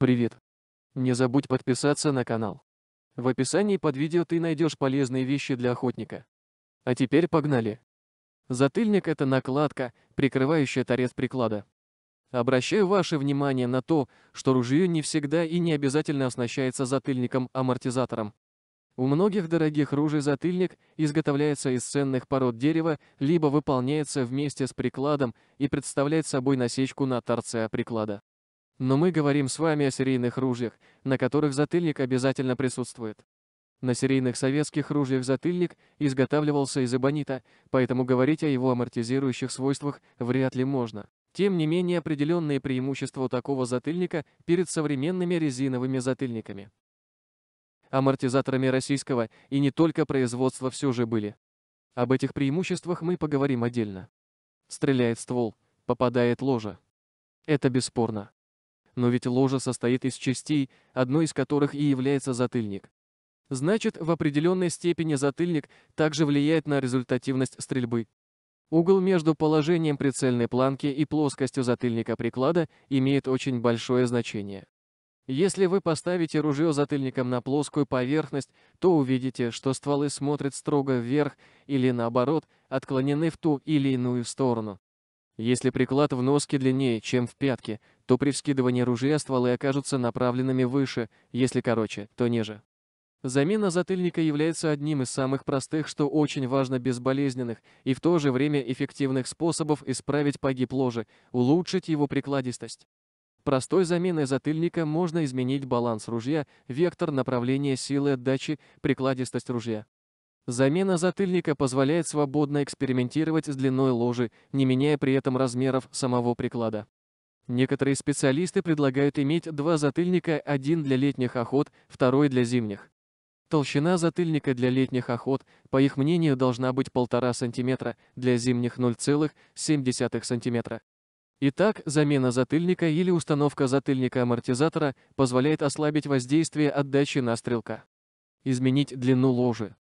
Привет! Не забудь подписаться на канал. В описании под видео ты найдешь полезные вещи для охотника. А теперь погнали! Затыльник – это накладка, прикрывающая торец приклада. Обращаю ваше внимание на то, что ружье не всегда и не обязательно оснащается затыльником-амортизатором. У многих дорогих ружей затыльник изготовляется из ценных пород дерева, либо выполняется вместе с прикладом и представляет собой насечку на торце приклада. Но мы говорим с вами о серийных ружьях, на которых затыльник обязательно присутствует. На серийных советских ружьях затыльник изготавливался из эбонита, поэтому говорить о его амортизирующих свойствах вряд ли можно. Тем не менее, определенные преимущества такого затыльника перед современными резиновыми затыльниками. Амортизаторами российского и не только производства все же были. Об этих преимуществах мы поговорим отдельно. Стреляет ствол, попадает ложа. Это бесспорно. Но ведь ложа состоит из частей, одной из которых и является затыльник. Значит, в определенной степени затыльник также влияет на результативность стрельбы. Угол между положением прицельной планки и плоскостью затыльника приклада имеет очень большое значение. Если вы поставите ружье затыльником на плоскую поверхность, то увидите, что стволы смотрят строго вверх или наоборот, отклонены в ту или иную сторону. Если приклад в носке длиннее, чем в пятке, то при вскидывании ружья стволы окажутся направленными выше, если короче, то ниже. Замена затыльника является одним из самых простых, что очень важно безболезненных и в то же время эффективных способов исправить погиб ложи, улучшить его прикладистость. Простой заменой затыльника можно изменить баланс ружья, вектор направления силы отдачи, прикладистость ружья. Замена затыльника позволяет свободно экспериментировать с длиной ложи, не меняя при этом размеров самого приклада. Некоторые специалисты предлагают иметь два затыльника, один для летних охот, второй для зимних. Толщина затыльника для летних охот, по их мнению, должна быть 1,5 см, для зимних 0,7 см. Итак, замена затыльника или установка затыльника-амортизатора позволяет ослабить воздействие отдачи на стрелка. Изменить длину ложи.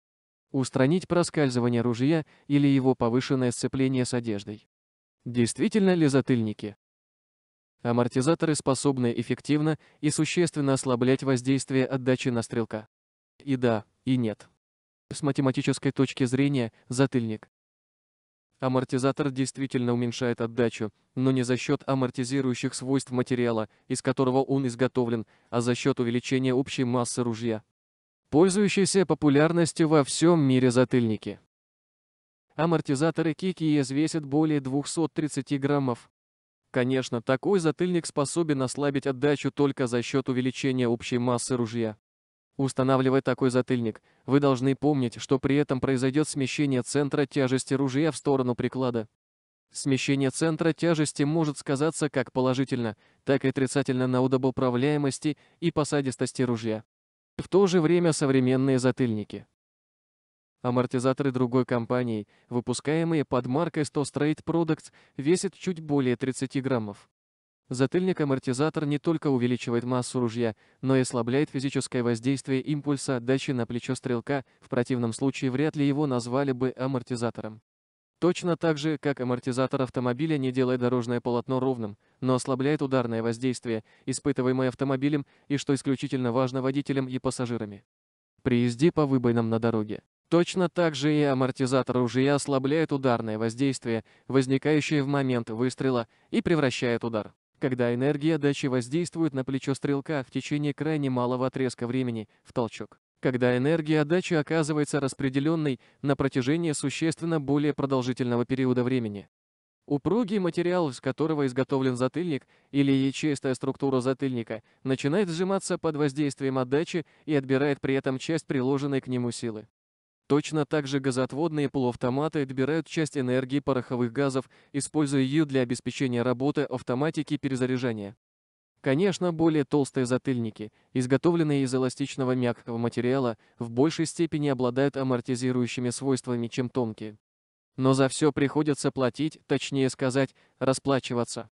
Устранить проскальзывание ружья или его повышенное сцепление с одеждой. Действительно ли затыльники? Амортизаторы способны эффективно и существенно ослаблять воздействие отдачи на стрелка. И да, и нет. С математической точки зрения, затыльник. Амортизатор действительно уменьшает отдачу, но не за счет амортизирующих свойств материала, из которого он изготовлен, а за счет увеличения общей массы ружья. Пользующиеся популярностью во всем мире затыльники. Амортизаторы Кики весят более 230 граммов, Конечно, такой затыльник способен ослабить отдачу только за счет увеличения общей массы ружья. Устанавливая такой затыльник, вы должны помнить, что при этом произойдет смещение центра тяжести ружья в сторону приклада. Смещение центра тяжести может сказаться как положительно, так и отрицательно на удобоуправляемости и посадистости ружья. В то же время современные затыльники Амортизаторы другой компании, выпускаемые под маркой 100 Straight Products, весят чуть более 30 граммов. Затыльник амортизатор не только увеличивает массу ружья, но и ослабляет физическое воздействие импульса дачи на плечо стрелка, в противном случае вряд ли его назвали бы амортизатором. Точно так же, как амортизатор автомобиля не делает дорожное полотно ровным, но ослабляет ударное воздействие, испытываемое автомобилем и, что исключительно важно, водителям и пассажирами. При езде по выбоинам на дороге. Точно так же и амортизатор ружья ослабляет ударное воздействие, возникающее в момент выстрела, и превращает удар. Когда энергия дачи воздействует на плечо стрелка в течение крайне малого отрезка времени, в толчок. Когда энергия дачи оказывается распределенной на протяжении существенно более продолжительного периода времени. Упругий материал, из которого изготовлен затыльник, или ячеистая структура затыльника, начинает сжиматься под воздействием отдачи и отбирает при этом часть приложенной к нему силы. Точно так же газоотводные полуавтоматы отбирают часть энергии пороховых газов, используя ее для обеспечения работы автоматики перезаряжания. Конечно, более толстые затыльники, изготовленные из эластичного мягкого материала, в большей степени обладают амортизирующими свойствами, чем тонкие. Но за все приходится платить, точнее сказать, расплачиваться.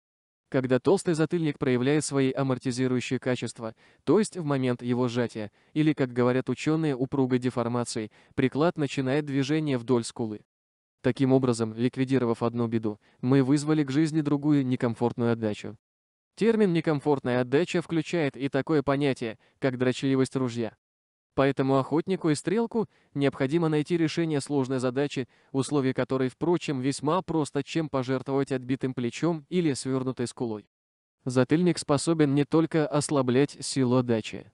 Когда толстый затыльник проявляет свои амортизирующие качества, то есть в момент его сжатия, или, как говорят ученые, упругой деформацией, приклад начинает движение вдоль скулы. Таким образом, ликвидировав одну беду, мы вызвали к жизни другую некомфортную отдачу. Термин «некомфортная отдача» включает и такое понятие, как дрочливость ружья. Поэтому охотнику и стрелку необходимо найти решение сложной задачи, условия которой, впрочем, весьма просто, чем пожертвовать отбитым плечом или свернутой скулой. Затыльник способен не только ослаблять силу отдачи.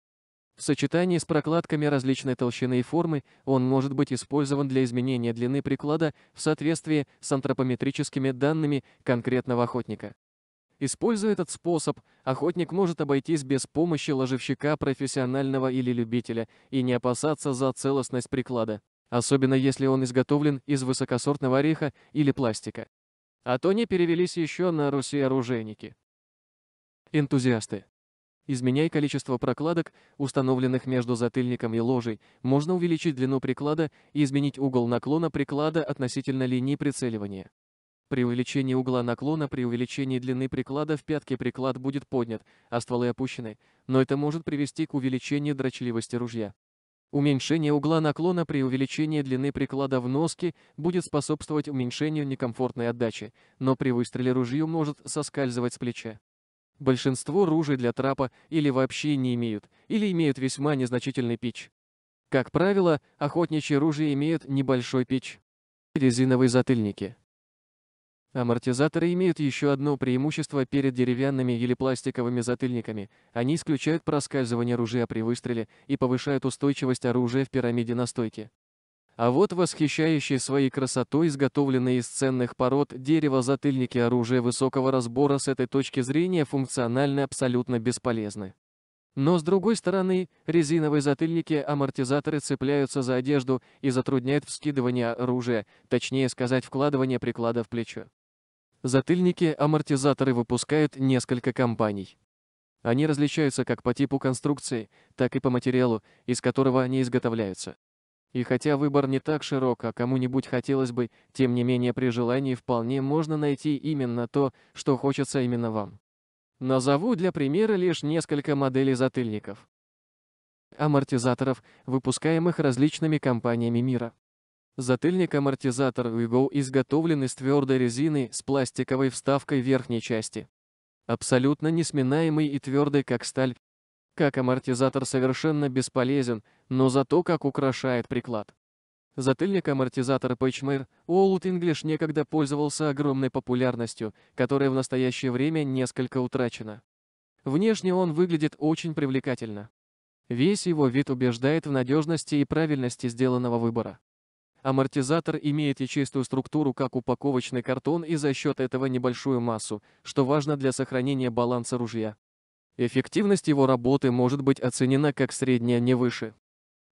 В сочетании с прокладками различной толщины и формы он может быть использован для изменения длины приклада в соответствии с антропометрическими данными конкретного охотника. Используя этот способ, охотник может обойтись без помощи ложевщика, профессионального или любителя, и не опасаться за целостность приклада, особенно если он изготовлен из высокосортного ореха или пластика. А то не перевелись еще на Руси оружейники. Энтузиасты. Изменяя количество прокладок, установленных между затыльником и ложей, можно увеличить длину приклада и изменить угол наклона приклада относительно линии прицеливания. При увеличении угла наклона, при увеличении длины приклада в пятке приклад будет поднят, а стволы опущены, но это может привести к увеличению дрочливости ружья. Уменьшение угла наклона при увеличении длины приклада в носке будет способствовать уменьшению некомфортной отдачи, но при выстреле ружье может соскальзывать с плеча. Большинство ружей для трапа или вообще не имеют, или имеют весьма незначительный пич. Как правило, охотничьи ружья имеют небольшой пич. Резиновые затыльники. Амортизаторы имеют еще одно преимущество перед деревянными или пластиковыми затыльниками. Они исключают проскальзывание ружья при выстреле и повышают устойчивость оружия в пирамиде настойки. А вот восхищающие своей красотой изготовленные из ценных пород дерева затыльники оружия высокого разбора с этой точки зрения функционально абсолютно бесполезны. Но с другой стороны, резиновые затыльники-амортизаторы цепляются за одежду и затрудняют вскидывание оружия, точнее сказать, вкладывание приклада в плечо. Затыльники амортизаторы выпускают несколько компаний. Они различаются как по типу конструкции, так и по материалу, из которого они изготовляются. И хотя выбор не так широк, а кому-нибудь хотелось бы, тем не менее при желании вполне можно найти именно то, что хочется именно вам. Назову для примера лишь несколько моделей затыльников. Амортизаторов, выпускаемых различными компаниями мира. Затыльник амортизатор WeGo изготовлен из твердой резины с пластиковой вставкой верхней части. Абсолютно несминаемый и твердый как сталь. Как амортизатор совершенно бесполезен, но зато как украшает приклад. Затыльник амортизатора Пэчмейр Old English некогда пользовался огромной популярностью, которая в настоящее время несколько утрачена. Внешне он выглядит очень привлекательно. Весь его вид убеждает в надежности и правильности сделанного выбора. Амортизатор имеет ячеистую структуру как упаковочный картон и за счет этого небольшую массу, что важно для сохранения баланса ружья. Эффективность его работы может быть оценена как средняя, не выше.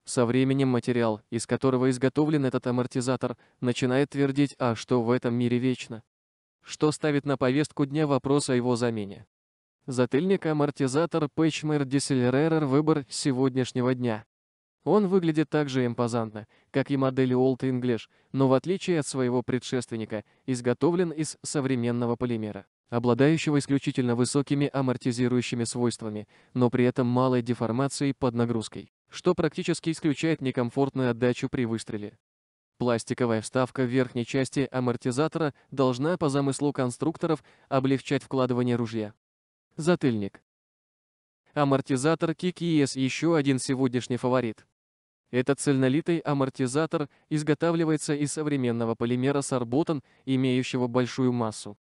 Со временем материал, из которого изготовлен этот амортизатор, начинает твердить «а что в этом мире вечно?», что ставит на повестку дня вопрос о его замене. Затыльник амортизатор Пэтчмер Десельререр выбор сегодняшнего дня. Он выглядит так же импозантно, как и модели Old English, но в отличие от своего предшественника, изготовлен из современного полимера, обладающего исключительно высокими амортизирующими свойствами, но при этом малой деформацией под нагрузкой, что практически исключает некомфортную отдачу при выстреле. Пластиковая вставка в верхней части амортизатора должна по замыслу конструкторов облегчать вкладывание ружья. Затыльник. Амортизатор KIKS еще один сегодняшний фаворит. Этот цельнолитый амортизатор изготавливается из современного полимера сорботан, имеющего большую массу.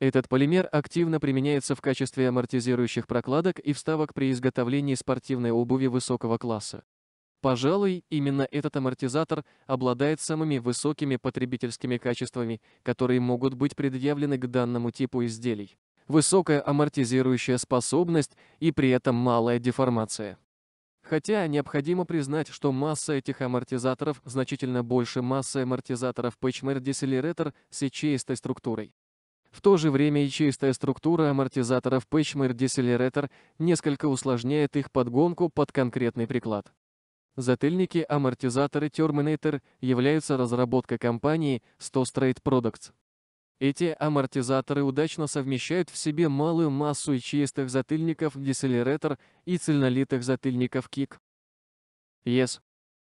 Этот полимер активно применяется в качестве амортизирующих прокладок и вставок при изготовлении спортивной обуви высокого класса. Пожалуй, именно этот амортизатор обладает самыми высокими потребительскими качествами, которые могут быть предъявлены к данному типу изделий. Высокая амортизирующая способность и при этом малая деформация. Хотя необходимо признать, что масса этих амортизаторов значительно больше массы амортизаторов Pitchmer Decelerator с ячеистой структурой. В то же время ячеистая структура амортизаторов Pitchmer Decelerator несколько усложняет их подгонку под конкретный приклад. Затыльники амортизаторы Terminator являются разработкой компании 100 Straight Products. Эти амортизаторы удачно совмещают в себе малую массу чистых затыльников деселератор и цельнолитых затыльников КИК. Yes.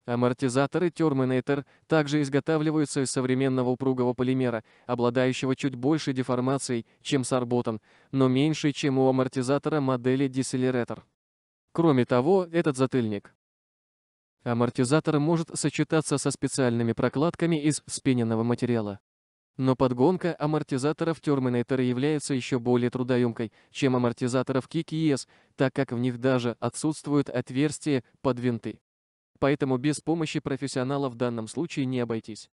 Амортизаторы Terminator также изготавливаются из современного упругого полимера, обладающего чуть большей деформацией, чем сарботан, но меньшей, чем у амортизатора модели Decelerator. Кроме того, этот затыльник. Амортизатор может сочетаться со специальными прокладками из спиненного материала. Но подгонка амортизаторов Terminator является еще более трудоемкой, чем амортизаторов Kick так как в них даже отсутствуют отверстия под винты. Поэтому без помощи профессионала в данном случае не обойтись.